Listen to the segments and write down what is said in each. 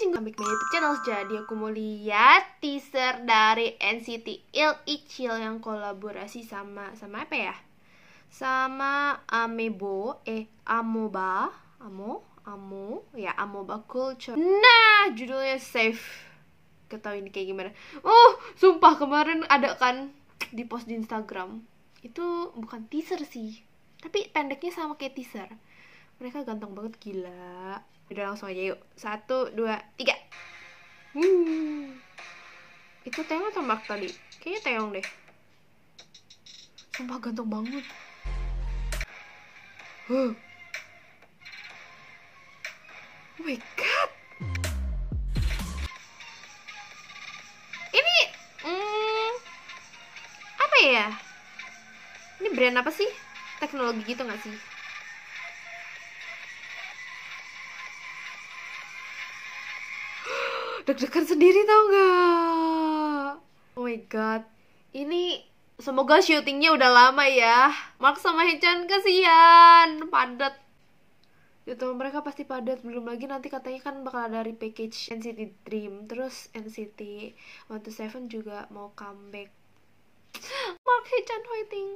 Jinggu Comeback My YouTube channel Jadi aku mau lihat teaser dari NCT Il Ichil yang kolaborasi sama sama apa ya? Sama Amebo eh Amoba, Amo, Amo, ya Amoba Culture. Nah, judulnya Safe. Ketahui ini kayak gimana. Oh, sumpah kemarin ada kan di post di Instagram. Itu bukan teaser sih, tapi pendeknya sama kayak teaser. Mereka ganteng banget gila udah langsung aja yuk satu dua tiga hmm. itu teong tombak tadi kayaknya teong deh sumpah gantung banget huh. oh my god ini hmm, apa ya ini brand apa sih teknologi gitu gak sih deg-degan sendiri tau nggak oh my god ini semoga syutingnya udah lama ya Mark sama Hechan kasihan padat Itu mereka pasti padat, belum lagi nanti katanya kan bakal ada package NCT Dream Terus NCT 127 juga mau comeback Mark Hechan waiting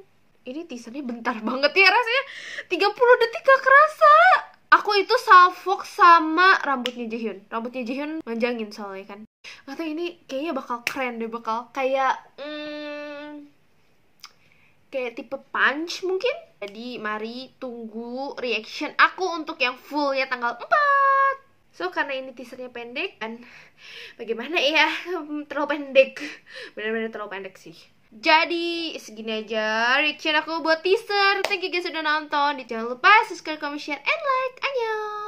Ini teasernya bentar banget ya rasanya 30 detik gak kerasa aku itu salfok sama rambutnya Jihyun rambutnya Jihyun manjangin soalnya kan nggak tahu ini kayaknya bakal keren deh bakal kayak hmm, kayak tipe punch mungkin jadi mari tunggu reaction aku untuk yang full ya tanggal 4 So karena ini teasernya pendek dan bagaimana ya terlalu pendek, benar-benar terlalu pendek sih. Jadi segini aja reaction aku buat teaser. Thank you guys sudah nonton. jangan lupa subscribe, comment, share, and like. Annyeong!